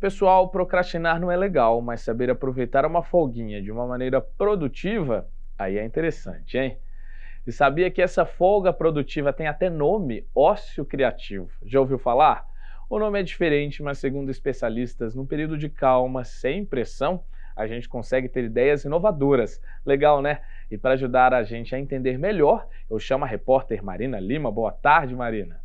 Pessoal, procrastinar não é legal, mas saber aproveitar uma folguinha de uma maneira produtiva, aí é interessante, hein? E sabia que essa folga produtiva tem até nome, ócio criativo. Já ouviu falar? O nome é diferente, mas segundo especialistas, num período de calma, sem pressão, a gente consegue ter ideias inovadoras. Legal, né? E para ajudar a gente a entender melhor, eu chamo a repórter Marina Lima. Boa tarde, Marina.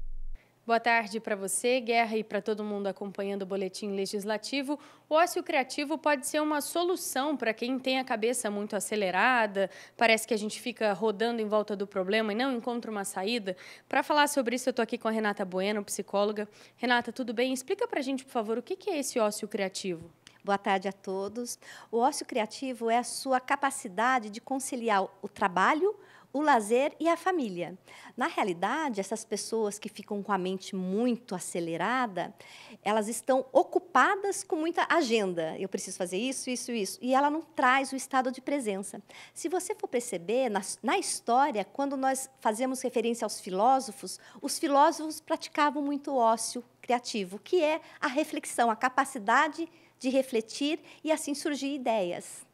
Boa tarde para você, Guerra, e para todo mundo acompanhando o Boletim Legislativo. O ócio criativo pode ser uma solução para quem tem a cabeça muito acelerada, parece que a gente fica rodando em volta do problema e não encontra uma saída. Para falar sobre isso, eu estou aqui com a Renata Bueno, psicóloga. Renata, tudo bem? Explica para a gente, por favor, o que é esse ócio criativo? Boa tarde a todos. O ócio criativo é a sua capacidade de conciliar o trabalho, o lazer e a família. Na realidade, essas pessoas que ficam com a mente muito acelerada, elas estão ocupadas com muita agenda. Eu preciso fazer isso, isso, isso. E ela não traz o estado de presença. Se você for perceber, na, na história, quando nós fazemos referência aos filósofos, os filósofos praticavam muito ócio criativo, que é a reflexão, a capacidade de refletir e assim surgir ideias.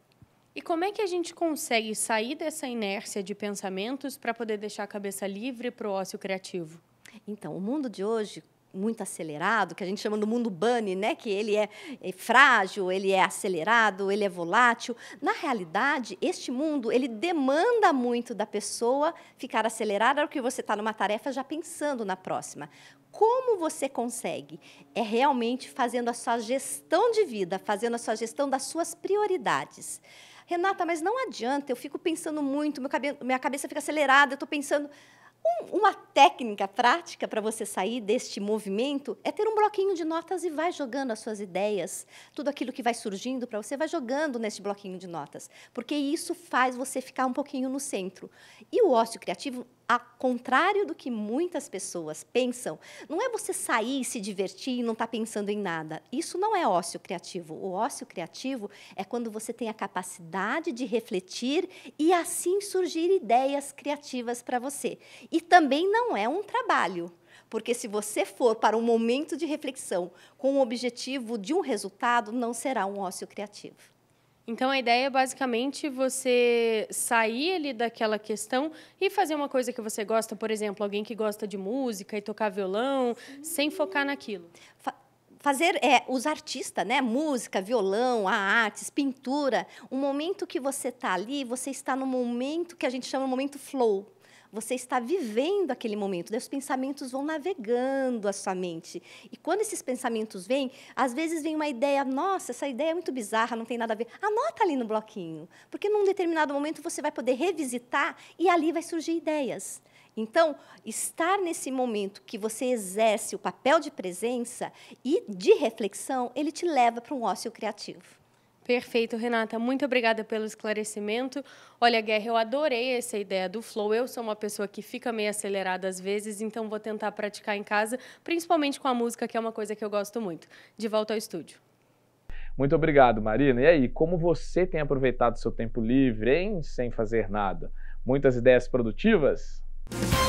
E como é que a gente consegue sair dessa inércia de pensamentos para poder deixar a cabeça livre para o ócio criativo? Então, o mundo de hoje muito acelerado, que a gente chama do mundo bunny, né? Que ele é, é, frágil, ele é acelerado, ele é volátil. Na realidade, este mundo ele demanda muito da pessoa ficar acelerada, porque você está numa tarefa já pensando na próxima. Como você consegue? É realmente fazendo a sua gestão de vida, fazendo a sua gestão das suas prioridades. Renata, mas não adianta, eu fico pensando muito, meu minha cabeça fica acelerada, eu estou pensando. Um, uma técnica prática para você sair deste movimento é ter um bloquinho de notas e vai jogando as suas ideias, tudo aquilo que vai surgindo para você, vai jogando neste bloquinho de notas, porque isso faz você ficar um pouquinho no centro. E o ócio criativo ao contrário do que muitas pessoas pensam, não é você sair e se divertir e não estar tá pensando em nada. Isso não é ócio criativo. O ócio criativo é quando você tem a capacidade de refletir e assim surgir ideias criativas para você. E também não é um trabalho. Porque se você for para um momento de reflexão com o objetivo de um resultado, não será um ócio criativo. Então a ideia é basicamente você sair ali daquela questão e fazer uma coisa que você gosta, por exemplo, alguém que gosta de música e tocar violão, Sim. sem focar naquilo. Fa fazer é, os artistas, né? Música, violão, a artes, pintura. O momento que você está ali, você está no momento que a gente chama de momento flow você está vivendo aquele momento, os pensamentos vão navegando a sua mente. E quando esses pensamentos vêm, às vezes vem uma ideia, nossa, essa ideia é muito bizarra, não tem nada a ver. Anota ali no bloquinho, porque num determinado momento você vai poder revisitar e ali vai surgir ideias. Então, estar nesse momento que você exerce o papel de presença e de reflexão, ele te leva para um ócio criativo. Perfeito, Renata. Muito obrigada pelo esclarecimento. Olha, Guerra, eu adorei essa ideia do flow. Eu sou uma pessoa que fica meio acelerada às vezes, então vou tentar praticar em casa, principalmente com a música, que é uma coisa que eu gosto muito. De volta ao estúdio. Muito obrigado, Marina. E aí, como você tem aproveitado seu tempo livre, hein? Sem fazer nada? Muitas ideias produtivas? Música